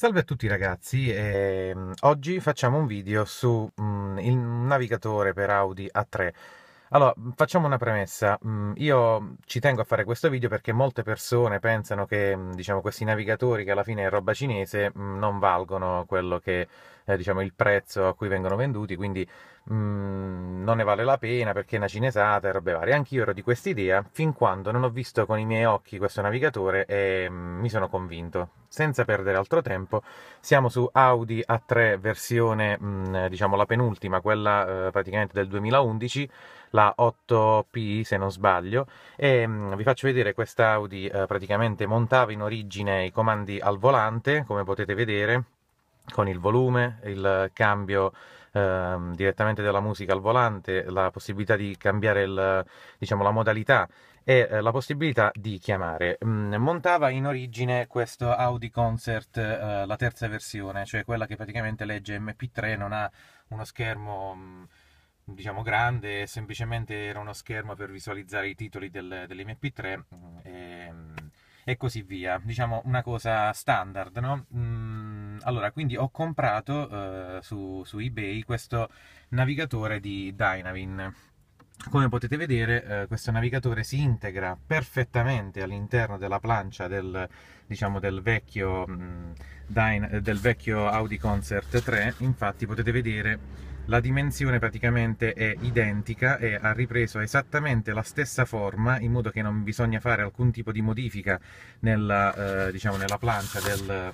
Salve a tutti ragazzi, eh, oggi facciamo un video su mh, mm, il navigatore per Audi A3 allora, mhmm, facciamo una premessa. Mhmm, io ci tengo a fare questo video perché molte persone pensano che, mhmm, diciamo, questi navigatori che alla fine è roba cinese non valgono quello che, eh, diciamo, il prezzo a cui vengono venduti, quindi mh, non ne vale la pena perché è una cinesata e robe varie. Anch'io ero di quest'idea fin quando non ho visto con i miei occhi questo navigatore e mh, mi sono convinto. Senza perdere altro tempo, siamo su Audi A3 versione, mh, diciamo, la penultima, quella eh, praticamente del 2011 la 8P se non sbaglio e mm, vi faccio vedere quest'Audi eh, praticamente montava in origine i comandi al volante come potete vedere con il volume, il cambio ehm, direttamente della musica al volante, la possibilità di cambiare il, diciamo, la modalità e eh, la possibilità di chiamare. Mm, montava in origine questo Audi Concert, eh, la terza versione, cioè quella che praticamente legge MP3, non ha uno schermo... Mh, mm, diciamo grande, semplicemente era uno schermo per visualizzare i titoli del, dell'MP3 mm, e, ehm, e, così via, diciamo una cosa standard, no? Mm, allora, quindi ho comprato eh, su, su, eBay questo navigatore di Dynavin. Come potete vedere, eh, questo navigatore si integra perfettamente all'interno della plancia del, diciamo, del, vecchio, mh, mm, Dyn- del vecchio Audi Concert 3. Infatti, potete vedere la dimensione praticamente è identica e ha ripreso esattamente la stessa forma in modo che non bisogna fare alcun tipo di modifica nella, eh, diciamo, nella plancia del,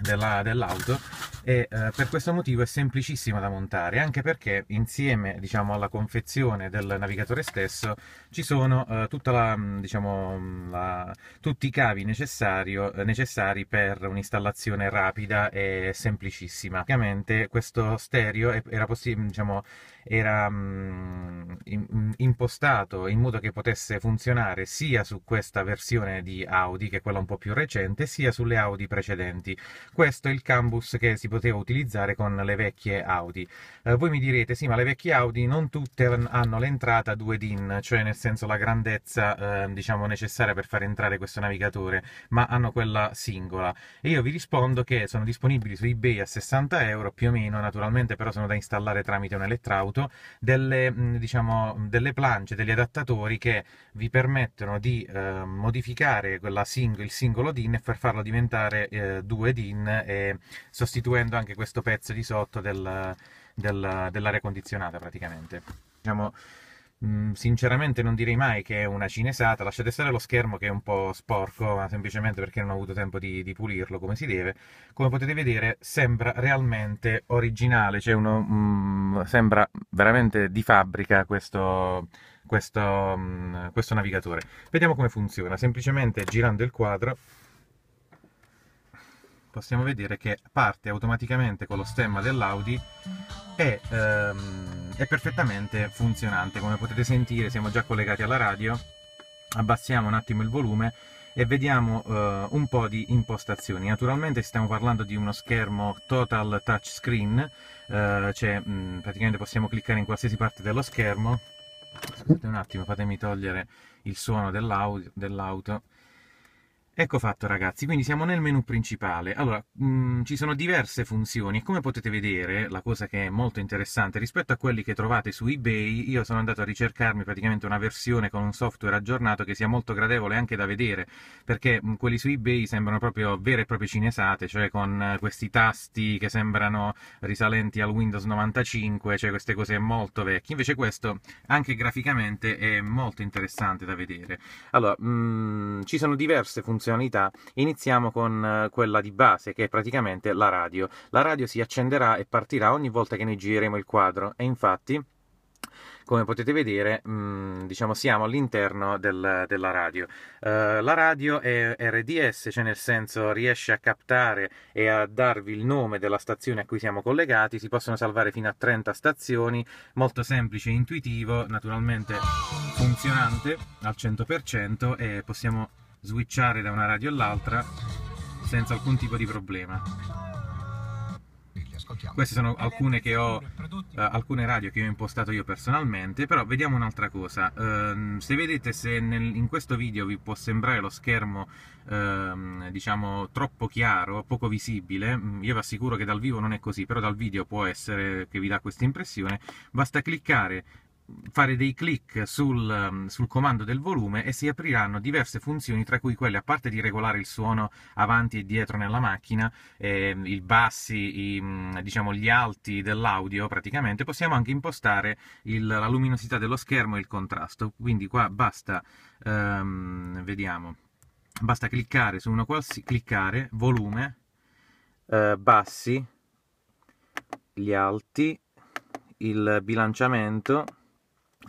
della, dell'auto e eh, per questo motivo è semplicissima da montare anche perché insieme diciamo, alla confezione del navigatore stesso ci sono eh, la, mm, diciamo, mm, la, tutti i cavi eh, necessari per un'installazione rapida e semplicissima praticamente questo stereo è, era, diciamo, era mh, mm, mm, impostato in modo che potesse funzionare sia su questa versione di Audi, che è quella un po' più recente, sia sulle Audi precedenti. Questo è il cambus che si poteva utilizzare con le vecchie Audi. Eh, voi mi direte, sì, ma le vecchie Audi non tutte hanno l'entrata 2 DIN, cioè nel senso la grandezza eh, diciamo necessaria per far entrare questo navigatore, ma hanno quella singola. E io vi rispondo che sono disponibili su eBay a 60 euro più o meno, naturalmente però sono da installare tramite un elettrauto moto delle, mh, mm, diciamo, delle planche, degli adattatori che vi permettono di eh, modificare sing- il singolo DIN e far farlo diventare eh, due DIN e sostituendo anche questo pezzo di sotto del, del, dell'aria condizionata praticamente. Diciamo, Mm, sinceramente non direi mai che è una cinesata, lasciate stare lo schermo che è un po' sporco, ma semplicemente perché non ho avuto tempo di, di pulirlo come si deve. Come potete vedere sembra realmente originale, cioè uno, mh, mm, sembra veramente di fabbrica questo, questo, mh, mm, questo navigatore. Vediamo come funziona, semplicemente girando il quadro possiamo vedere che parte automaticamente con lo stemma dell'Audi e... Ehm, è perfettamente funzionante. Come potete sentire siamo già collegati alla radio, abbassiamo un attimo il volume e vediamo uh, un po' di impostazioni. Naturalmente stiamo parlando di uno schermo total touchscreen, uh, eh, cioè mh, mm, praticamente possiamo cliccare in qualsiasi parte dello schermo. Scusate un attimo, fatemi togliere il suono dell'auto. Ecco fatto ragazzi, quindi siamo nel menu principale. Allora, mh, mm, ci sono diverse funzioni. Come potete vedere, la cosa che è molto interessante, rispetto a quelli che trovate su eBay, io sono andato a ricercarmi praticamente una versione con un software aggiornato che sia molto gradevole anche da vedere, perché mh, mm, quelli su eBay sembrano proprio vere e proprie cinesate, cioè con eh, questi tasti che sembrano risalenti al Windows 95, cioè queste cose molto vecchie. Invece questo, anche graficamente, è molto interessante da vedere. Allora, mh, mm, ci sono diverse funzioni funzionalità, iniziamo con eh, quella di base, che è praticamente la radio. La radio si accenderà e partirà ogni volta che ne gireremo il quadro, e infatti come potete vedere, mm, diciamo siamo all'interno del, della radio. Uh, la radio è RDS, cioè nel senso riesce a captare e a darvi il nome della stazione a cui siamo collegati, si possono salvare fino a 30 stazioni, molto semplice e intuitivo, naturalmente funzionante al 100% e possiamo switchare da una radio all'altra senza alcun tipo di problema. Queste sono alcune, ho, uh, alcune radio che ho impostato io personalmente, però vediamo un'altra cosa. Uh, se vedete se nel, in questo video vi può sembrare lo schermo uh, diciamo troppo chiaro, poco visibile, mm, io vi assicuro che dal vivo non è così, però dal video può essere che vi dà questa impressione, basta cliccare fare dei clic sul, um, sul, comando del volume e si apriranno diverse funzioni, tra cui quelle, a parte di regolare il suono avanti e dietro nella macchina, eh, i bassi, i, mm, diciamo gli alti dell'audio praticamente, possiamo anche impostare il, la luminosità dello schermo e il contrasto. Quindi qua basta, ehm, vediamo, basta cliccare su uno qualsiasi, cliccare, volume, eh, bassi, gli alti, il bilanciamento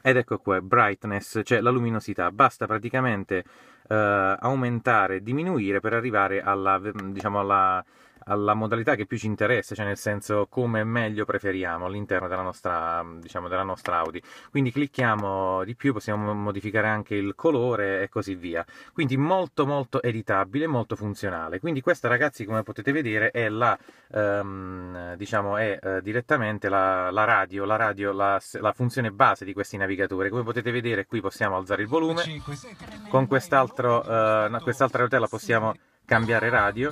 ed ecco qua, brightness, cioè la luminosità. Basta praticamente eh, aumentare, diminuire per arrivare alla, diciamo, alla alla modalità che più ci interessa, cioè nel senso come meglio preferiamo all'interno della nostra, diciamo, della nostra Audi. Quindi clicchiamo di più, possiamo modificare anche il colore e così via. Quindi molto molto editabile, molto funzionale. Quindi questa ragazzi come potete vedere è la, ehm, diciamo, è eh, direttamente la, la, radio, la, radio la, la funzione base di questi navigatori. Come potete vedere qui possiamo alzare il volume, con eh, quest'altra eh, quest rotella possiamo cambiare radio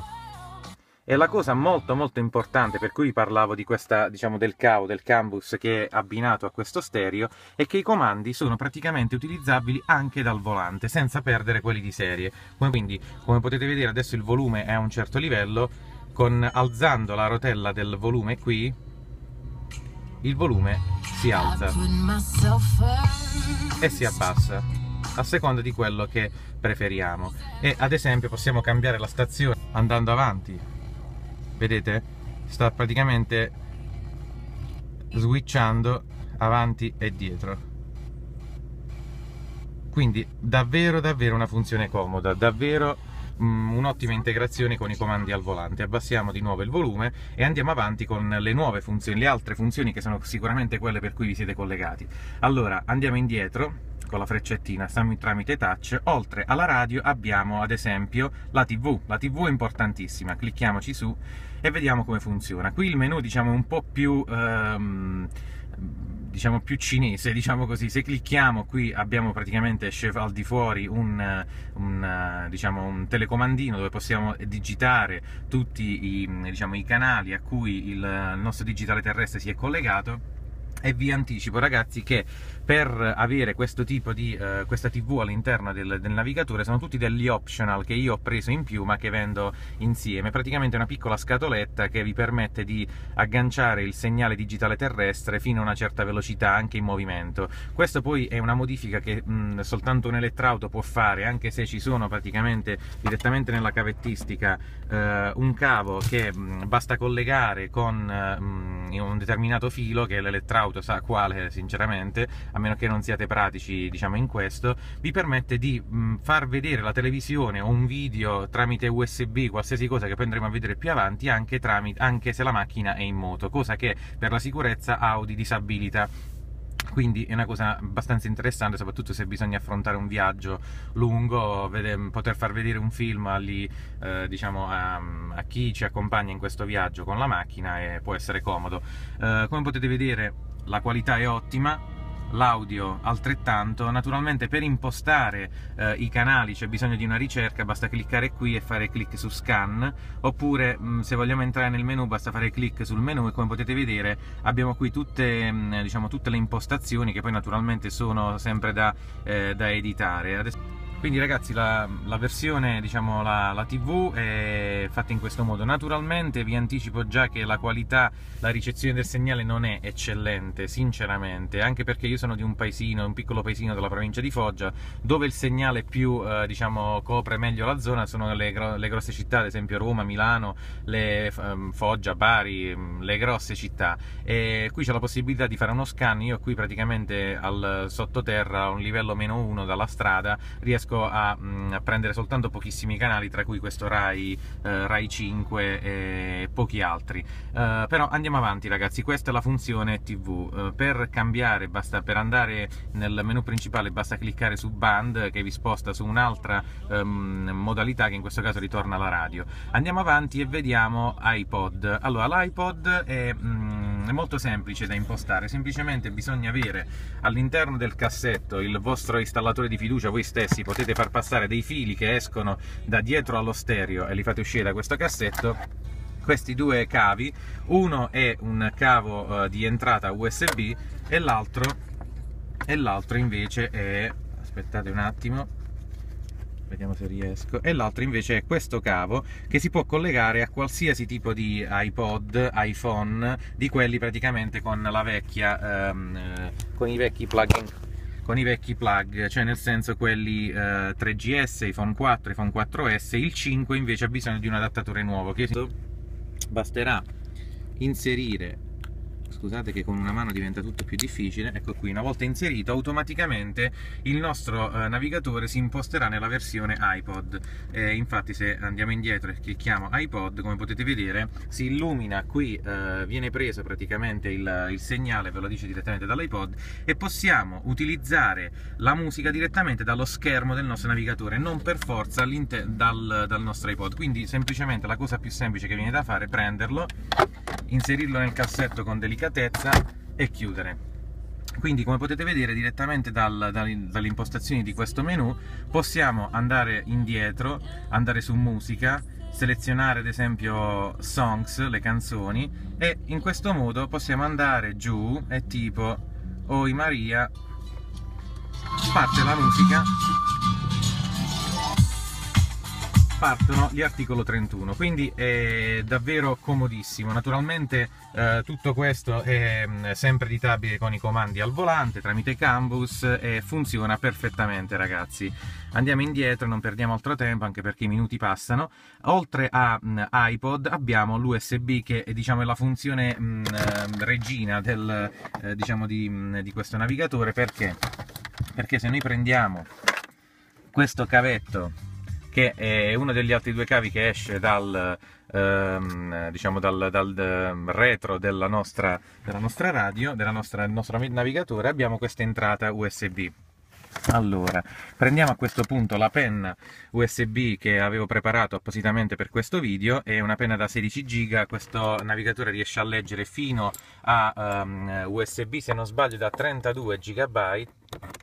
e la cosa molto molto importante per cui parlavo di questa, diciamo, del cavo, del cambus che è abbinato a questo stereo, è che i comandi sono praticamente utilizzabili anche dal volante, senza perdere quelli di serie. Quindi, come potete vedere, adesso il volume è a un certo livello, con, alzando la rotella del volume qui, il volume si alza e si abbassa, a seconda di quello che preferiamo. E ad esempio possiamo cambiare la stazione andando avanti vedete sta praticamente switchando avanti e dietro quindi davvero davvero una funzione comoda davvero mm, un'ottima integrazione con i comandi al volante abbassiamo di nuovo il volume e andiamo avanti con le nuove funzioni le altre funzioni che sono sicuramente quelle per cui vi siete collegati allora andiamo indietro con la freccettina tramite touch, oltre alla radio abbiamo ad esempio la TV, la TV è importantissima, clicchiamoci su e vediamo come funziona. Qui il menu diciamo è un po' più... Um, diciamo più cinese, diciamo così. Se clicchiamo qui abbiamo praticamente esce al di fuori un, un, diciamo, un telecomandino dove possiamo digitare tutti i, diciamo, i canali a cui il nostro digitale terrestre si è collegato e vi anticipo ragazzi che per avere questo tipo di uh, questa tv all'interno del, del, navigatore sono tutti degli optional che io ho preso in più ma che vendo insieme praticamente una piccola scatoletta che vi permette di agganciare il segnale digitale terrestre fino a una certa velocità anche in movimento questo poi è una modifica che mh, mm, soltanto un elettrauto può fare anche se ci sono praticamente direttamente nella cavettistica uh, un cavo che mh, mm, basta collegare con uh, un determinato filo che l'elettrauto auto sa quale sinceramente a meno che non siate pratici diciamo in questo vi permette di mh, mm, far vedere la televisione o un video tramite USB qualsiasi cosa che poi andremo a vedere più avanti anche, tramite, anche se la macchina è in moto cosa che per la sicurezza Audi disabilita quindi è una cosa abbastanza interessante soprattutto se bisogna affrontare un viaggio lungo vede, poter far vedere un film agli, eh, diciamo, a, a, chi ci accompagna in questo viaggio con la macchina può essere comodo eh, come potete vedere la qualità è ottima l'audio altrettanto. Naturalmente per impostare eh, i canali c'è bisogno di una ricerca, basta cliccare qui e fare clic su scan, oppure mh, mm, se vogliamo entrare nel menu basta fare clic sul menu e come potete vedere abbiamo qui tutte, mh, mm, diciamo, tutte le impostazioni che poi naturalmente sono sempre da, eh, da editare. Adesso quindi ragazzi la, la versione diciamo la, la, tv è fatta in questo modo naturalmente vi anticipo già che la qualità la ricezione del segnale non è eccellente sinceramente anche perché io sono di un paesino un piccolo paesino della provincia di Foggia dove il segnale più eh, diciamo copre meglio la zona sono le, gro le, grosse città ad esempio Roma, Milano le, ehm, Foggia, Bari ehm, le grosse città e qui c'è la possibilità di fare uno scan io qui praticamente al sottoterra a un livello meno 1 dalla strada riesco riesco a, mh, mm, a prendere soltanto pochissimi canali, tra cui questo Rai, eh, Rai 5 e pochi altri. Eh, però andiamo avanti ragazzi, questa è la funzione TV. Eh, per cambiare, basta, per andare nel menu principale basta cliccare su Band che vi sposta su un'altra ehm, modalità che in questo caso ritorna alla radio. Andiamo avanti e vediamo iPod. Allora, l'iPod è... Mh, mm, è molto semplice da impostare, semplicemente bisogna avere all'interno del cassetto il vostro installatore di fiducia, voi stessi potete far passare dei fili che escono da dietro allo stereo e li fate uscire da questo cassetto questi due cavi, uno è un cavo uh, di entrata USB e l'altro invece è aspettate un attimo vediamo se riesco e l'altro invece è questo cavo che si può collegare a qualsiasi tipo di iPod, iPhone di quelli praticamente con la vecchia ehm, eh, con i vecchi plug in con i vecchi plug, cioè nel senso quelli eh, 3GS, iPhone 4, iPhone 4S, il 5 invece ha bisogno di un adattatore nuovo che basterà inserire scusate che con una mano diventa tutto più difficile ecco qui una volta inserito automaticamente il nostro eh, navigatore si imposterà nella versione iPod eh, infatti se andiamo indietro e clicchiamo iPod come potete vedere si illumina qui eh, viene preso praticamente il, il, segnale ve lo dice direttamente dall'iPod e possiamo utilizzare la musica direttamente dallo schermo del nostro navigatore non per forza dal, dal nostro iPod quindi semplicemente la cosa più semplice che viene da fare è prenderlo inserirlo nel cassetto con delicatezza e chiudere. Quindi come potete vedere direttamente dal, dal, dalle impostazioni di questo menu possiamo andare indietro, andare su musica, selezionare ad esempio songs, le canzoni e in questo modo possiamo andare giù e tipo Oi oh, Maria parte la musica partono gli articolo 31 quindi è davvero comodissimo naturalmente eh, tutto questo è mm, sempre editabile con i comandi al volante tramite Canvas e funziona perfettamente ragazzi andiamo indietro non perdiamo altro tempo anche perché i minuti passano oltre a mh, mm, iPod abbiamo l'USB che è, diciamo, è la funzione mh, mm, eh, regina del, eh, diciamo di, di questo navigatore perché perché se noi prendiamo questo cavetto che è uno degli altri due cavi che esce dal, ehm, diciamo dal, dal ehm, retro della nostra, della nostra radio, della nostra, del nostro navigatore, abbiamo questa entrata USB allora, prendiamo a questo punto la penna USB che avevo preparato appositamente per questo video, è una penna da 16 GB, questo navigatore riesce a leggere fino a um, ehm, USB, se non sbaglio, da 32 GB,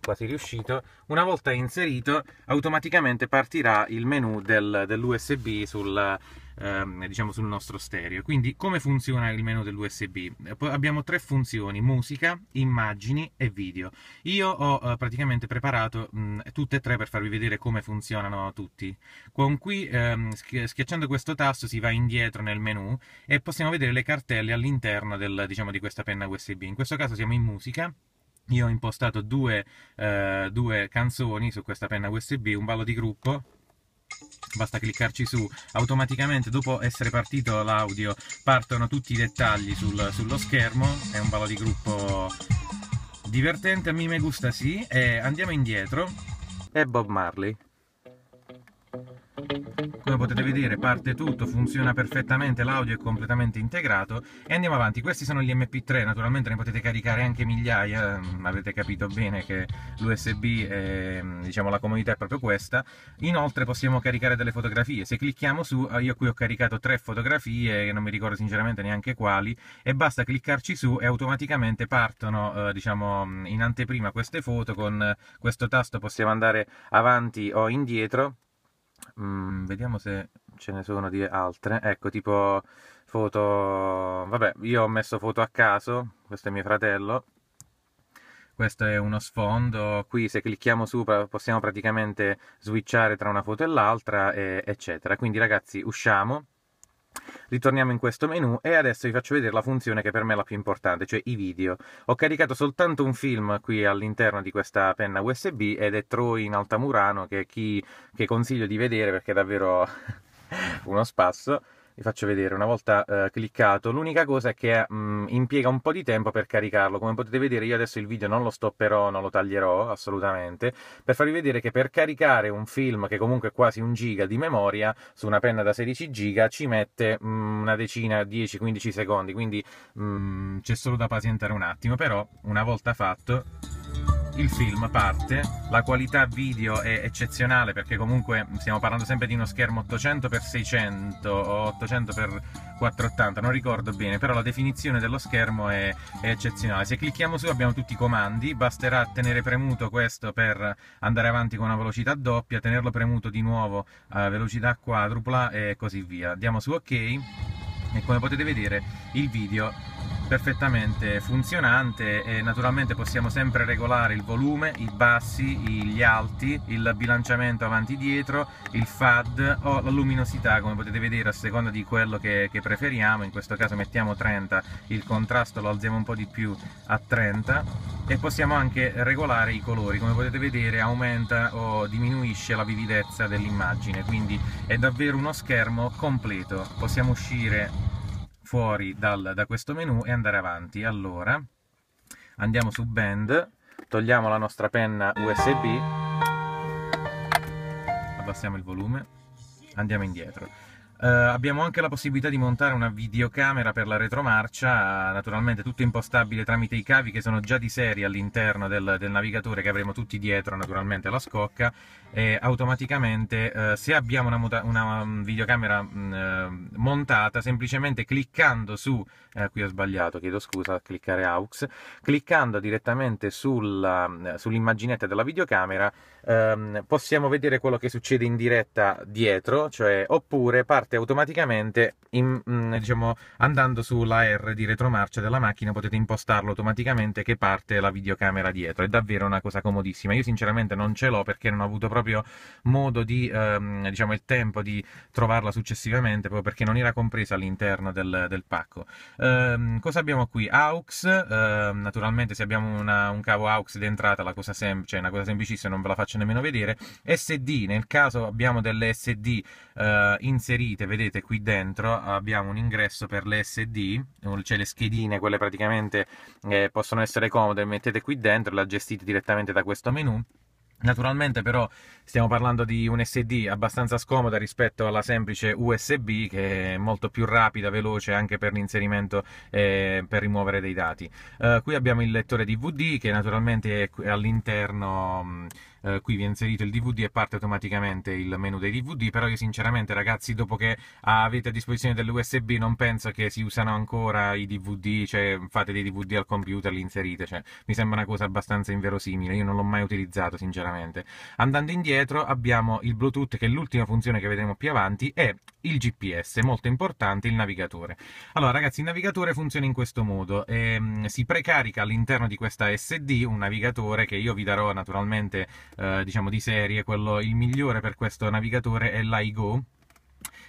quasi riuscito. Una volta inserito, automaticamente partirà il menu del, dell'USB sul, ehm, diciamo sul nostro stereo. Quindi come funziona il menu dell'USB? Eh, abbiamo tre funzioni, musica, immagini e video. Io ho eh, praticamente preparato mh, tutte e tre per farvi vedere come funzionano tutti. Con qui, ehm, schiacciando questo tasto, si va indietro nel menu e possiamo vedere le cartelle all'interno diciamo, di questa penna USB. In questo caso siamo in musica. Io ho impostato due, eh, due canzoni su questa penna USB, un ballo di gruppo basta cliccarci su, automaticamente dopo essere partito l'audio partono tutti i dettagli sul, sullo schermo, è un ballo di gruppo divertente, a me gusta sì, e andiamo indietro, è Bob Marley. Come potete vedere parte tutto, funziona perfettamente, l'audio è completamente integrato e andiamo avanti. Questi sono gli MP3, naturalmente ne potete caricare anche migliaia, mm, avete capito bene che l'USB, è, mm, diciamo la comodità è proprio questa. Inoltre possiamo caricare delle fotografie, se clicchiamo su, ah, io qui ho caricato tre fotografie, non mi ricordo sinceramente neanche quali, e basta cliccarci su e automaticamente partono eh, diciamo mm, in anteprima queste foto, con questo tasto possiamo andare avanti o indietro Mm, vediamo se ce ne sono di altre. Ecco, tipo foto... Vabbè, io ho messo foto a caso, questo è mio fratello. Questo è uno sfondo, qui se clicchiamo sopra, possiamo praticamente switchare tra una foto e l'altra, eccetera. Quindi ragazzi, usciamo Ritorniamo in questo menu e adesso vi faccio vedere la funzione che per me è la più importante, cioè i video. Ho caricato soltanto un film qui all'interno di questa penna USB ed è Troy in Altamurano, che, chi, che consiglio di vedere perché è davvero uno spasso vi faccio vedere, una volta eh, cliccato, l'unica cosa è che mh, mm, impiega un po' di tempo per caricarlo, come potete vedere io adesso il video non lo stopperò, non lo taglierò assolutamente, per farvi vedere che per caricare un film che comunque è quasi un giga di memoria su una penna da 16 giga ci mette mh, mm, una decina, 10-15 secondi, quindi mm, c'è solo da pazientare un attimo, però una volta fatto il film parte, la qualità video è eccezionale perché comunque stiamo parlando sempre di uno schermo 800x600 o 800x480, non ricordo bene, però la definizione dello schermo è, è eccezionale. Se clicchiamo su abbiamo tutti i comandi, basterà tenere premuto questo per andare avanti con una velocità doppia, tenerlo premuto di nuovo a velocità quadrupla e così via. Diamo su ok e come potete vedere il video perfettamente funzionante e naturalmente possiamo sempre regolare il volume, i bassi, gli alti, il bilanciamento avanti e dietro, il FAD o la luminosità come potete vedere a seconda di quello che, che preferiamo, in questo caso mettiamo 30, il contrasto lo alziamo un po' di più a 30 e possiamo anche regolare i colori, come potete vedere aumenta o diminuisce la vividezza dell'immagine, quindi è davvero uno schermo completo, possiamo uscire fuori dal, da questo menu e andare avanti. Allora, andiamo su Band, togliamo la nostra penna USB, abbassiamo il volume, andiamo indietro. Uh, abbiamo anche la possibilità di montare una videocamera per la retromarcia, naturalmente tutto impostabile tramite i cavi che sono già di serie all'interno del, del navigatore che avremo tutti dietro naturalmente la scocca e automaticamente eh, se abbiamo una, una mm, videocamera mh, mm, eh, montata semplicemente cliccando su eh, qui ho sbagliato chiedo scusa cliccare aux cliccando direttamente mm, sull'immaginetta della videocamera ehm, possiamo vedere quello che succede in diretta dietro cioè oppure parte automaticamente in, mh, diciamo andando sulla R di retromarcia della macchina potete impostarlo automaticamente che parte la videocamera dietro è davvero una cosa comodissima io sinceramente non ce l'ho perché non ho avuto problemi proprio modo di, ehm, diciamo, il tempo di trovarla successivamente, proprio perché non era compresa all'interno del, del pacco. Ehm, cosa abbiamo qui? AUX, ehm, naturalmente se abbiamo una, un cavo AUX d'entrata la cosa semplice, cioè una cosa semplicissima, non ve la faccio nemmeno vedere. SD, nel caso abbiamo delle SD eh, inserite, vedete qui dentro abbiamo un ingresso per le SD, cioè le schedine, quelle praticamente eh, possono essere comode, mettete qui dentro, la gestite direttamente da questo menu Naturalmente però stiamo parlando di un SD abbastanza scomoda rispetto alla semplice USB che è molto più rapida, veloce anche per l'inserimento e eh, per rimuovere dei dati. Eh, qui abbiamo il lettore DVD che naturalmente è all'interno, mm, eh, qui è inserito il DVD e parte automaticamente il menu dei DVD, però io sinceramente ragazzi dopo che avete a disposizione dell'USB non penso che si usano ancora i DVD, cioè fate dei DVD al computer, e li inserite, cioè, mi sembra una cosa abbastanza inverosimile, io non l'ho mai utilizzato sinceramente assolutamente. Andando indietro abbiamo il Bluetooth, che è l'ultima funzione che vedremo più avanti, e il GPS, molto importante, il navigatore. Allora ragazzi, il navigatore funziona in questo modo. Ehm, si precarica all'interno di questa SD un navigatore che io vi darò naturalmente, eh, diciamo, di serie. Quello, il migliore per questo navigatore è l'iGo,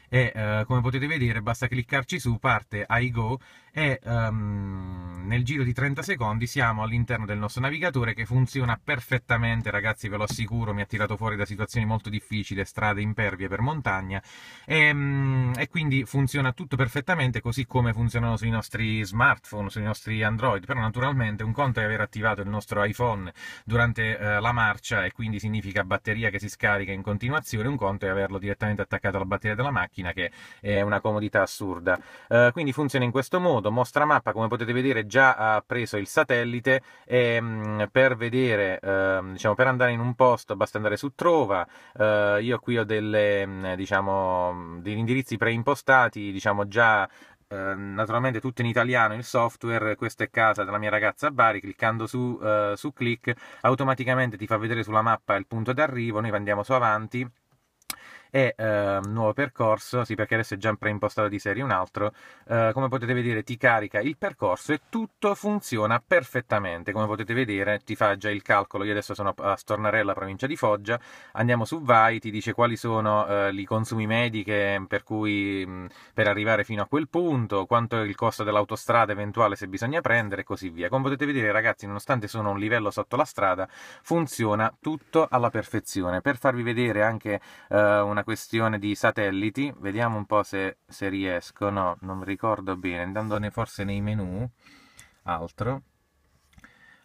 e eh, come potete vedere basta cliccarci su parte iGo e um, nel giro di 30 secondi siamo all'interno del nostro navigatore che funziona perfettamente, ragazzi ve lo assicuro, mi ha tirato fuori da situazioni molto difficili, strade impervie per montagna e, um, e quindi funziona tutto perfettamente così come funzionano sui nostri smartphone, sui nostri Android, però naturalmente un conto è aver attivato il nostro iPhone durante uh, la marcia e quindi significa batteria che si scarica in continuazione, un conto è averlo direttamente attaccato alla batteria della macchina che è una comodità assurda. Uh, quindi funziona in questo modo modo Mostra Mappa, come potete vedere, già ha preso il satellite e mm, per vedere, ehm, diciamo, per andare in un posto basta andare su Trova. Eh, io qui ho delle, mm, diciamo, mm, degli indirizzi preimpostati, diciamo, già ehm, naturalmente tutto in italiano il software, questa è casa della mia ragazza a Bari, cliccando su, eh, su click automaticamente ti fa vedere sulla mappa il punto d'arrivo, noi andiamo su avanti e eh, nuovo percorso, sì perché adesso è già preimpostato di serie un altro, eh, come potete vedere ti carica il percorso e tutto funziona perfettamente, come potete vedere ti fa già il calcolo, io adesso sono a Stornarella, provincia di Foggia, andiamo su Vai, ti dice quali sono eh, i consumi medi che, per, cui, mh, mm, per arrivare fino a quel punto, quanto è il costo dell'autostrada eventuale se bisogna prendere e così via. Come potete vedere ragazzi, nonostante sono un livello sotto la strada, funziona tutto alla perfezione. Per farvi vedere anche eh, una questione di satelliti, vediamo un po' se, se riesco, no, non ricordo bene, andandone forse nei menu, altro,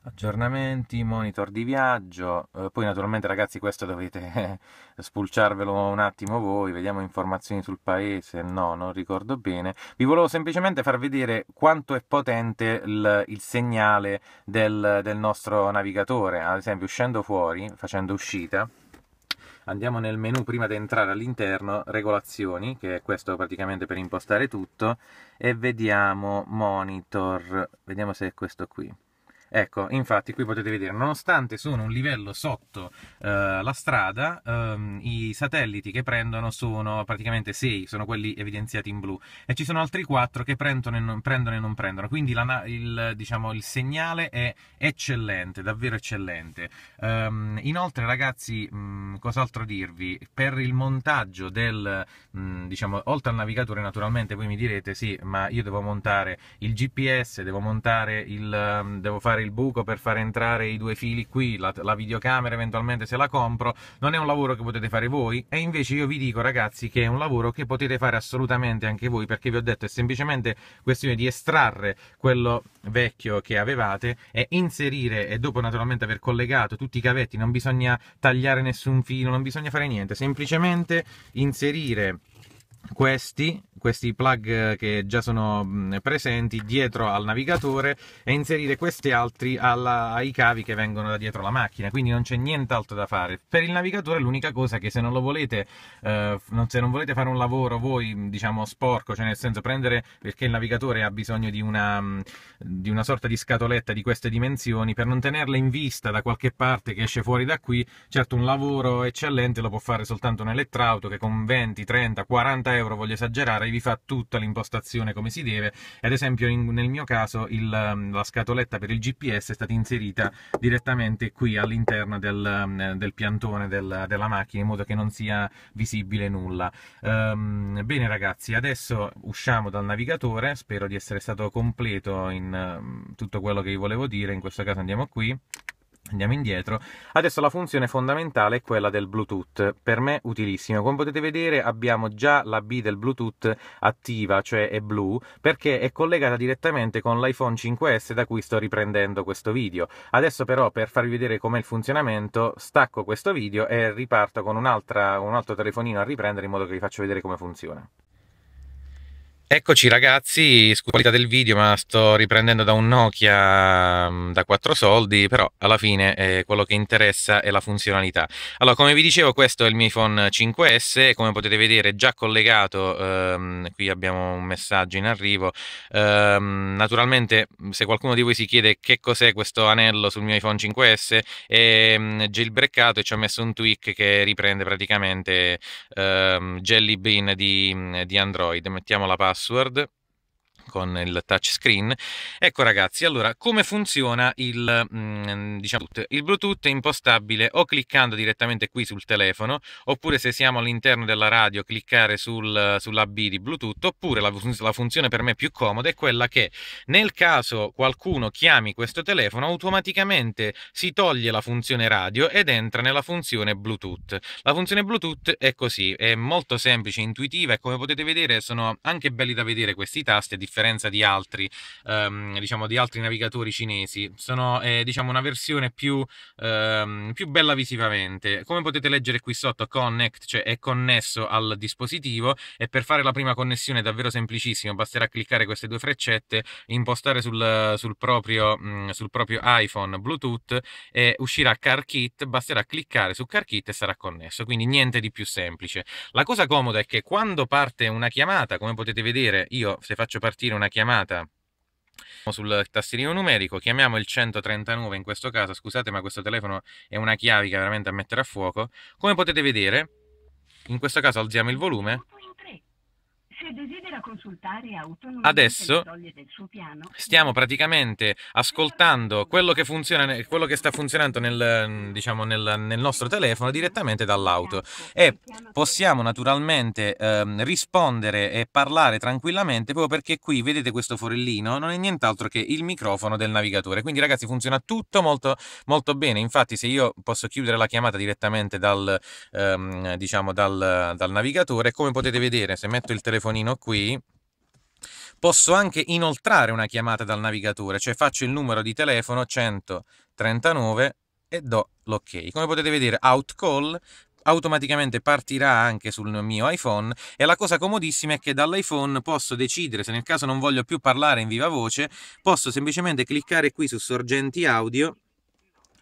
aggiornamenti, monitor di viaggio, eh, poi naturalmente ragazzi questo dovete eh, spulciarvelo un attimo voi, vediamo informazioni sul paese, no, non ricordo bene, vi volevo semplicemente far vedere quanto è potente il, il segnale del, del nostro navigatore, ad esempio uscendo fuori, facendo uscita, andiamo nel menu prima di entrare all'interno, regolazioni, che è questo praticamente per impostare tutto, e vediamo monitor, vediamo se è questo qui. Ecco, infatti qui potete vedere, nonostante sono un livello sotto eh, la strada, ehm, i satelliti che prendono sono praticamente 6, sono quelli evidenziati in blu, e ci sono altri 4 che prendono e non prendono, e non prendono. quindi la, il, diciamo, il, segnale è eccellente, davvero eccellente. Ehm, inoltre ragazzi, mh, mm, cos'altro dirvi? Per il montaggio del, mh, mm, diciamo, oltre al navigatore naturalmente voi mi direte sì, ma io devo montare il GPS, devo montare il... Mm, devo fare tagliare il buco per far entrare i due fili qui, la, la videocamera eventualmente se la compro, non è un lavoro che potete fare voi e invece io vi dico ragazzi che è un lavoro che potete fare assolutamente anche voi perché vi ho detto è semplicemente questione di estrarre quello vecchio che avevate e inserire e dopo naturalmente aver collegato tutti i cavetti, non bisogna tagliare nessun filo, non bisogna fare niente, semplicemente inserire questi, questi, plug che già sono mm, presenti dietro al navigatore e inserire questi altri alla, ai cavi che vengono da dietro la macchina quindi non c'è nient'altro da fare per il navigatore l'unica cosa è che se non lo volete eh, se non volete fare un lavoro voi diciamo sporco cioè nel senso prendere perché il navigatore ha bisogno di una, mm, di una sorta di scatoletta di queste dimensioni per non tenerla in vista da qualche parte che esce fuori da qui certo un lavoro eccellente lo può fare soltanto un elettrauto che con 20 30 40 50 euro voglio esagerare, vi fa tutta l'impostazione come si deve. ad esempio, in, nel mio caso, il, um, la scatoletta per il GPS è stata inserita direttamente qui all'interno del, um, del, piantone del, della macchina, in modo che non sia visibile nulla. Um, bene, ragazzi, adesso usciamo dal navigatore. Spero di essere stato completo in uh, tutto quello che vi volevo dire. In questo caso, andiamo qui. Andiamo indietro. Adesso la funzione fondamentale è quella del Bluetooth, per me utilissima. Come potete vedere abbiamo già la B del Bluetooth attiva, cioè è blu, perché è collegata direttamente con l'iPhone 5S da cui sto riprendendo questo video. Adesso però per farvi vedere com'è il funzionamento stacco questo video e riparto con un altro telefonino a riprendere in modo che vi faccio vedere come funziona. Eccoci ragazzi, scusa la qualità del video ma sto riprendendo da un Nokia mm, da 4 soldi, però alla fine eh, quello che interessa è la funzionalità. Allora, come vi dicevo questo è il mio iPhone 5S, come potete vedere già collegato, ehm, qui abbiamo un messaggio in arrivo, ehm, naturalmente se qualcuno di voi si chiede che cos'è questo anello sul mio iPhone 5S, è ehm, jailbreakato e ci ho messo un tweak che riprende praticamente ehm, Jelly Bean di, mm, di Android, mettiamo la pasta password con il touchscreen. Ecco ragazzi, allora come funziona il, mh, mm, diciamo, il Bluetooth è impostabile o cliccando direttamente qui sul telefono, oppure se siamo all'interno della radio cliccare sul, sulla B di Bluetooth, oppure la, la funzione per me più comoda è quella che nel caso qualcuno chiami questo telefono automaticamente si toglie la funzione radio ed entra nella funzione Bluetooth. La funzione Bluetooth è così, è molto semplice, intuitiva e come potete vedere sono anche belli da vedere questi tasti a differenza differenza di altri, ehm, diciamo, di altri navigatori cinesi. Sono eh, diciamo, una versione più, ehm, più, bella visivamente. Come potete leggere qui sotto, Connect, cioè è connesso al dispositivo e per fare la prima connessione è davvero semplicissimo, basterà cliccare queste due freccette, impostare sul, sul, proprio, mh, mm, sul proprio, iPhone Bluetooth e uscirà CarKit, basterà cliccare su CarKit e sarà connesso, quindi niente di più semplice. La cosa comoda è che quando parte una chiamata, come potete vedere, io se faccio partire partire una chiamata sul tastierino numerico, chiamiamo il 139 in questo caso, scusate ma questo telefono è una chiavica veramente a mettere a fuoco, come potete vedere in questo caso alziamo il volume se desidera consultare Adesso stiamo praticamente ascoltando quello che, funziona, quello che sta funzionando nel, diciamo, nel, nel, nostro telefono direttamente dall'auto esatto, e possiamo naturalmente ehm, rispondere e parlare tranquillamente proprio perché qui vedete questo forellino non è nient'altro che il microfono del navigatore. Quindi ragazzi funziona tutto molto, molto bene, infatti se io posso chiudere la chiamata direttamente dal, ehm, diciamo, dal, dal navigatore, come potete vedere se metto il telefono telefonino qui, posso anche inoltrare una chiamata dal navigatore, cioè faccio il numero di telefono 139 e do l'ok. Come potete vedere, outcall automaticamente partirà anche sul mio iPhone e la cosa comodissima è che dall'iPhone posso decidere se nel caso non voglio più parlare in viva voce, posso semplicemente cliccare qui su sorgenti audio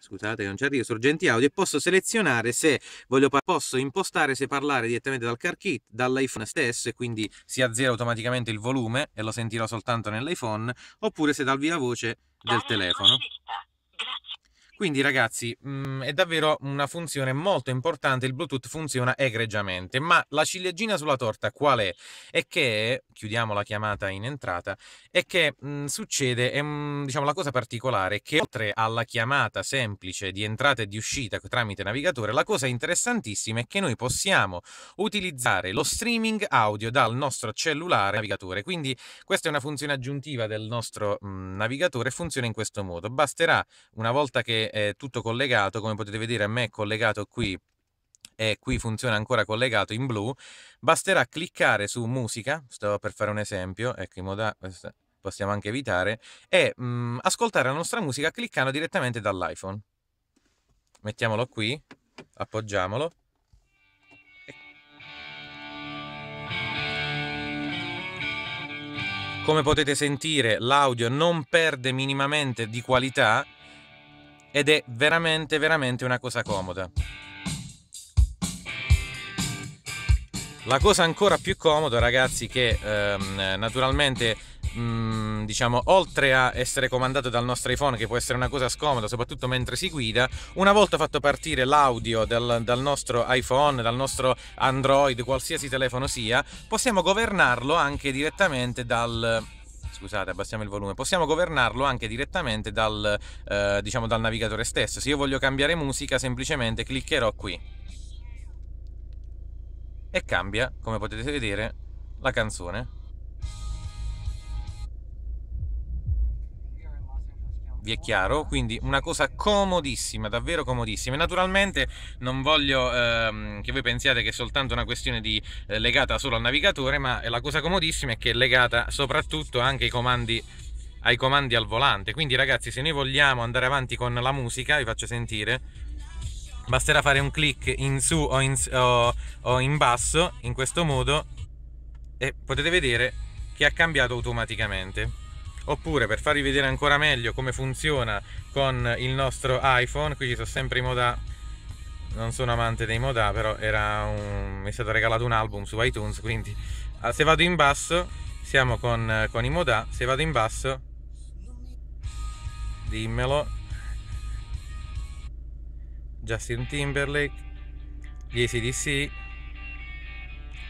scusate non ci arrivo, sorgenti audio, e posso selezionare se voglio posso impostare se parlare direttamente dal car kit, dall'iPhone stesso e quindi si azzera automaticamente il volume e lo sentirò soltanto nell'iPhone, oppure se dal via voce del telefono. Quindi ragazzi, mh, mm, è davvero una funzione molto importante, il Bluetooth funziona egregiamente, ma la ciliegina sulla torta qual è? È che, chiudiamo la chiamata in entrata, è che mh, mm, succede, è, mh, diciamo la cosa particolare, che oltre alla chiamata semplice di entrata e di uscita tramite navigatore, la cosa interessantissima è che noi possiamo utilizzare lo streaming audio dal nostro cellulare navigatore, quindi questa è una funzione aggiuntiva del nostro mm, navigatore, funziona in questo modo, basterà una volta che è tutto collegato, come potete vedere a me è collegato qui e qui funziona ancora collegato in blu, basterà cliccare su musica, stavo per fare un esempio, ecco in modo possiamo anche evitare, e mh, mm, ascoltare la nostra musica cliccando direttamente dall'iPhone. Mettiamolo qui, appoggiamolo. Come potete sentire l'audio non perde minimamente di qualità ed è veramente, veramente una cosa comoda. La cosa ancora più comoda, ragazzi, che ehm, naturalmente mm, diciamo, oltre a essere comandato dal nostro iPhone, che può essere una cosa scomoda, soprattutto mentre si guida, una volta fatto partire l'audio dal, dal, nostro iPhone, dal nostro Android, qualsiasi telefono sia, possiamo governarlo anche direttamente dal, scusate, abbassiamo il volume, possiamo governarlo anche direttamente dal, eh, diciamo dal navigatore stesso. Se io voglio cambiare musica, semplicemente cliccherò qui. E cambia, come potete vedere, la canzone. vi è chiaro? Quindi una cosa comodissima, davvero comodissima. E naturalmente non voglio ehm, che voi pensiate che è soltanto una questione di, eh, legata solo al navigatore, ma la cosa comodissima è che è legata soprattutto anche ai comandi ai comandi al volante. Quindi, ragazzi, se noi vogliamo andare avanti con la musica, vi faccio sentire. Basterà fare un clic in su o in, o, o in, basso, in questo modo, e potete vedere che ha cambiato automaticamente oppure per farvi vedere ancora meglio come funziona con il nostro iPhone, qui ci sono sempre i moda, non sono amante dei moda, però un... mi è stato regalato un album su iTunes, quindi ah, se vado in basso siamo con, con i moda, se vado in basso dimmelo Justin Timberlake, gli ACDC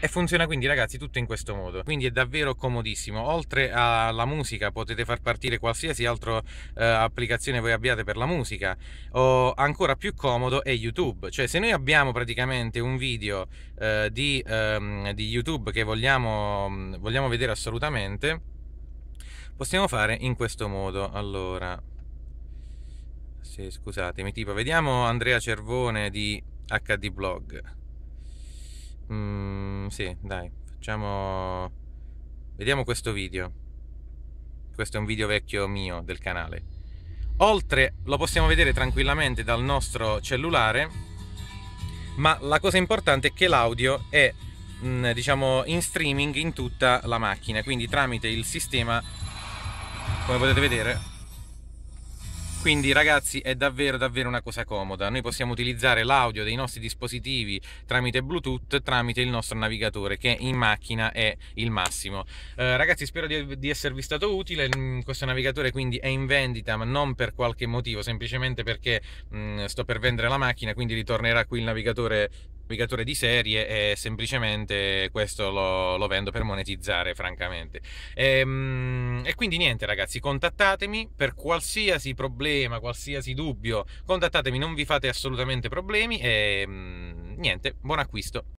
e funziona quindi ragazzi tutto in questo modo quindi è davvero comodissimo oltre alla musica potete far partire qualsiasi altra eh, applicazione voi abbiate per la musica o ancora più comodo è youtube cioè se noi abbiamo praticamente un video eh, di, ehm, di, youtube che vogliamo, vogliamo vedere assolutamente possiamo fare in questo modo allora se, scusatemi tipo vediamo Andrea Cervone di HD Blog Mhmm, sì, dai, facciamo vediamo questo video. Questo è un video vecchio mio del canale. Oltre lo possiamo vedere tranquillamente dal nostro cellulare, ma la cosa importante è che l'audio è mm, diciamo in streaming in tutta la macchina, quindi tramite il sistema come potete vedere quindi ragazzi è davvero davvero una cosa comoda, noi possiamo utilizzare l'audio dei nostri dispositivi tramite Bluetooth, tramite il nostro navigatore che in macchina è il massimo. Eh, ragazzi spero di, di, esservi stato utile, mm, questo navigatore quindi è in vendita ma non per qualche motivo, semplicemente perché mh, mm, sto per vendere la macchina, quindi ritornerà qui il navigatore navigatore di serie e semplicemente questo lo, lo vendo per monetizzare francamente e, ehm, e, quindi niente ragazzi contattatemi per qualsiasi problema qualsiasi dubbio contattatemi non vi fate assolutamente problemi e mm, niente buon acquisto